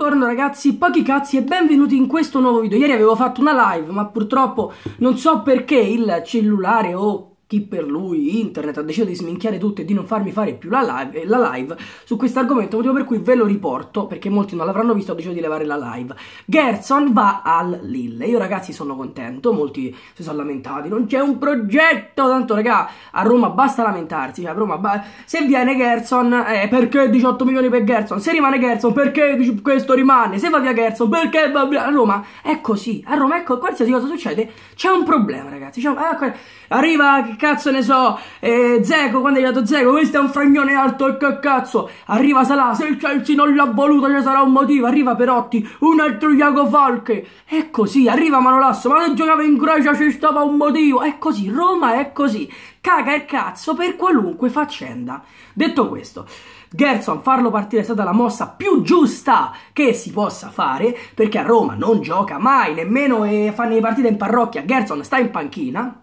Buongiorno ragazzi, pochi cazzi e benvenuti in questo nuovo video Ieri avevo fatto una live ma purtroppo non so perché il cellulare o chi per lui, internet, ha deciso di sminchiare tutto e di non farmi fare più la live, la live su questo argomento, motivo per cui ve lo riporto, perché molti non l'avranno visto, ho deciso di levare la live. Gerson va al Lille, io ragazzi sono contento, molti si sono lamentati, non c'è un progetto, tanto raga, a Roma basta lamentarsi, cioè, a Roma ba- se viene Gerson, eh, perché 18 milioni per Gerson, se rimane Gerson, perché questo rimane, se va via Gerson, perché va via, a Roma è così, a Roma ecco, qualsiasi cosa succede, c'è un problema ragazzi, un... Eh, arriva cazzo ne so, eh, Zeco, quando è arrivato Zeco, questo è un fragnone alto, e che cazzo, arriva Salà, se il Chelsea non l'ha voluto ci sarà un motivo, arriva Perotti, un altro Iago Falche, è così, arriva Manolasso, ma non giocava in Grecia ci stava un motivo, è così, Roma è così, caga il cazzo per qualunque faccenda. Detto questo, Gerson farlo partire è stata la mossa più giusta che si possa fare, perché a Roma non gioca mai, nemmeno eh, fanno le partite in parrocchia, Gerson sta in panchina,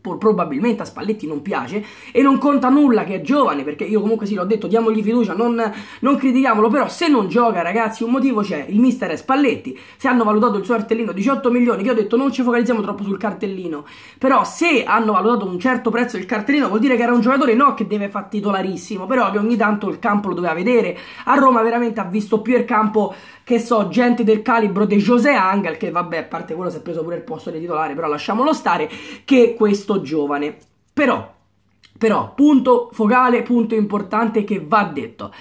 probabilmente a Spalletti non piace e non conta nulla che è giovane perché io comunque sì l'ho detto diamogli fiducia non, non critichiamolo però se non gioca ragazzi un motivo c'è il mister è Spalletti se hanno valutato il suo cartellino 18 milioni che ho detto non ci focalizziamo troppo sul cartellino però se hanno valutato un certo prezzo del cartellino vuol dire che era un giocatore no che deve fare titolarissimo però che ogni tanto il campo lo doveva vedere a Roma veramente ha visto più il campo che so, gente del calibro di José Angel, che vabbè, a parte quello si è preso pure il posto di titolare, però lasciamolo stare, che questo giovane. Però, però, punto focale, punto importante che va detto.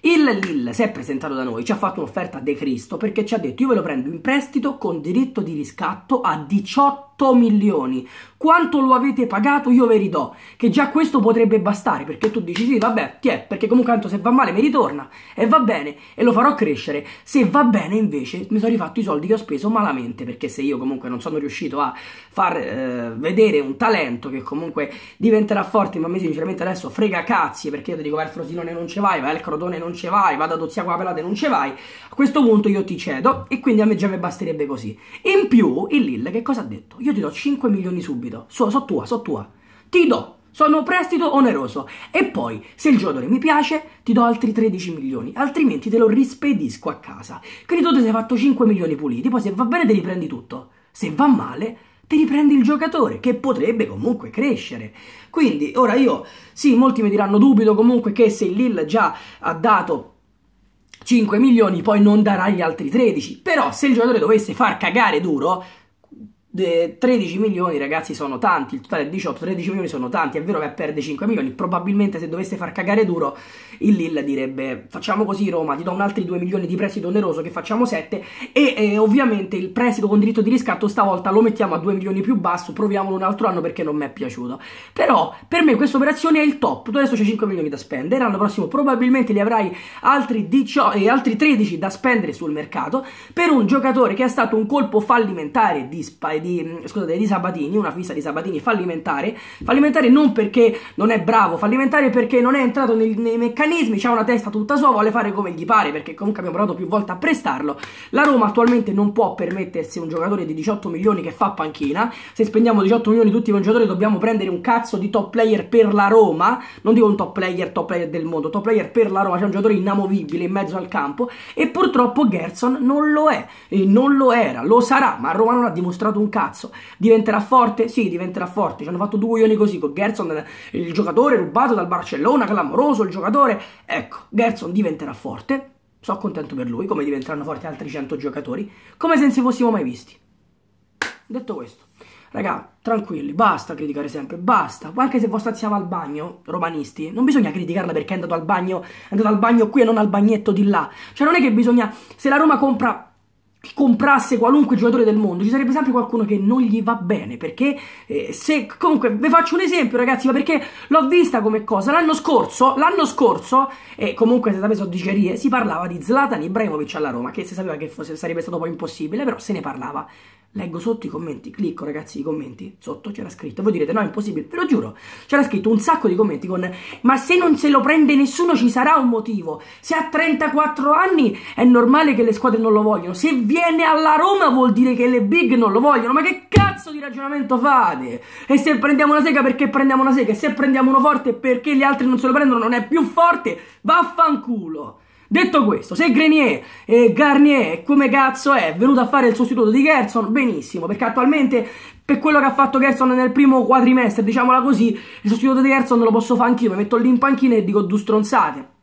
Il Lille si è presentato da noi, ci ha fatto un'offerta De Cristo perché ci ha detto io ve lo prendo in prestito con diritto di riscatto a 18 milioni. Quanto lo avete pagato io ve ridò, che già questo potrebbe bastare perché tu dici sì vabbè ti è, perché comunque tanto se va male mi ritorna e va bene e lo farò crescere. Se va bene invece mi sono rifatto i soldi che ho speso malamente perché se io comunque non sono riuscito a far eh, vedere un talento che comunque diventerà forte ma a me sinceramente adesso frega cazzi perché io ti dico vai al Frosinone non ce vai, vai al Crotone non non ce vai, vado ad con la pelata e non ce vai, a questo punto io ti cedo e quindi a me già mi basterebbe così. In più il Lille che cosa ha detto? Io ti do 5 milioni subito, so, so tua, so tua, ti do. Sono prestito oneroso. E poi, se il giocatore mi piace, ti do altri 13 milioni, altrimenti te lo rispedisco a casa. Quindi tu ti sei fatto 5 milioni puliti, poi se va bene te li prendi tutto. Se va male, ti riprendi il giocatore che potrebbe comunque crescere. Quindi, ora io, sì, molti mi diranno dubito comunque che se il Lille già ha dato 5 milioni, poi non darà gli altri 13. Però se il giocatore dovesse far cagare duro, 13 milioni ragazzi sono tanti, il totale è 18, 13 milioni sono tanti, è vero che perde 5 milioni, probabilmente se dovesse far cagare duro il Lille direbbe facciamo così Roma, ti do un altri 2 milioni di prestito oneroso che facciamo 7 e eh, ovviamente il prestito con diritto di riscatto stavolta lo mettiamo a 2 milioni più basso, proviamolo un altro anno perché non mi è piaciuto. Però per me questa operazione è il top, tu adesso c'hai 5 milioni da spendere, l'anno prossimo probabilmente li avrai altri, 18, eh, altri 13 da spendere sul mercato per un giocatore che è stato un colpo fallimentare di, spa- di, scusate, di Sabatini, una fissa di Sabatini fallimentare, fallimentare non perché non è bravo, fallimentare perché non è entrato nei, nei meccanismi, ha una testa tutta sua, vuole fare come gli pare, perché comunque abbiamo provato più volte a prestarlo. La Roma attualmente non può permettersi un giocatore di 18 milioni che fa panchina, se spendiamo 18 milioni tutti i giocatori dobbiamo prendere un cazzo di top player per la Roma, non dico un top player, top player del mondo, top player per la Roma, c'è un giocatore inamovibile in mezzo al campo e purtroppo Gerson non lo è, e non lo era, lo sarà, ma a Roma non ha dimostrato un cazzo cazzo. Diventerà forte? Sì, diventerà forte. Ci hanno fatto due coglioni così con Gerson, il giocatore rubato dal Barcellona, clamoroso il giocatore. Ecco, Gerson diventerà forte. Sono contento per lui, come diventeranno forti altri 100 giocatori, come se non si fossimo mai visti. Detto questo, raga, tranquilli, basta criticare sempre, basta. Anche se vostra zia va al bagno, romanisti, non bisogna criticarla perché è andato al bagno, è andato al bagno qui e non al bagnetto di là. Cioè non è che bisogna, se la Roma compra comprasse qualunque giocatore del mondo, ci sarebbe sempre qualcuno che non gli va bene, perché eh, se comunque vi faccio un esempio ragazzi, ma perché l'ho vista come cosa, l'anno scorso, l'anno scorso e eh, comunque se sapete so dicerie, si parlava di Zlatan Ibrahimovic alla Roma, che si sapeva che fosse, sarebbe stato poi impossibile, però se ne parlava. Leggo sotto i commenti, clicco ragazzi i commenti, sotto c'era scritto, voi direte no è impossibile, ve lo giuro, c'era scritto un sacco di commenti con ma se non se lo prende nessuno ci sarà un motivo, se ha 34 anni è normale che le squadre non lo vogliono, se viene alla Roma vuol dire che le big non lo vogliono, ma che cazzo di ragionamento fate? E se prendiamo una sega perché prendiamo una sega, e se prendiamo uno forte perché gli altri non se lo prendono non è più forte, vaffanculo! Detto questo, se Grenier e Garnier, come cazzo è, venuto a fare il sostituto di Gerson, benissimo, perché attualmente per quello che ha fatto Gerson nel primo quadrimestre, diciamola così, il sostituto di Gerson lo posso fare anch'io, mi metto lì in panchina e dico due stronzate.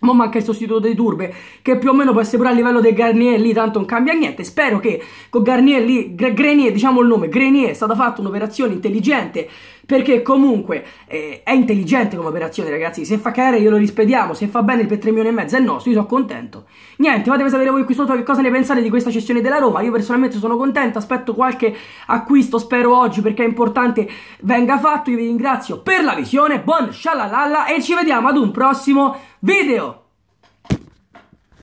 Ma manca il sostituto dei Turbe, che più o meno può essere pure a livello dei Garnier lì, tanto non cambia niente. Spero che con Garnier lì, Grenier, diciamo il nome, Grenier è stata fatta un'operazione intelligente perché comunque eh, è intelligente come operazione, ragazzi. Se fa cagare glielo rispediamo, se fa bene per 3 milioni e mezzo è nostro, io sono contento. Niente, fatemi sapere voi qui sotto che cosa ne pensate di questa cessione della Roma. Io personalmente sono contento, aspetto qualche acquisto, spero oggi perché è importante venga fatto. Io vi ringrazio per la visione, buon shalalalla e ci vediamo ad un prossimo video.